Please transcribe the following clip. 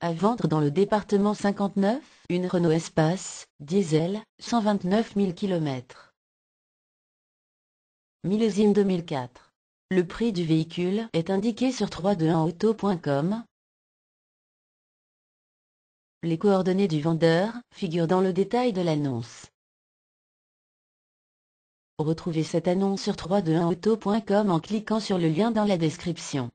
À vendre dans le département 59, une Renault Espace, diesel, 129 000 km. Millésime 2004. Le prix du véhicule est indiqué sur 321auto.com. Les coordonnées du vendeur figurent dans le détail de l'annonce. Retrouvez cette annonce sur 321auto.com en cliquant sur le lien dans la description.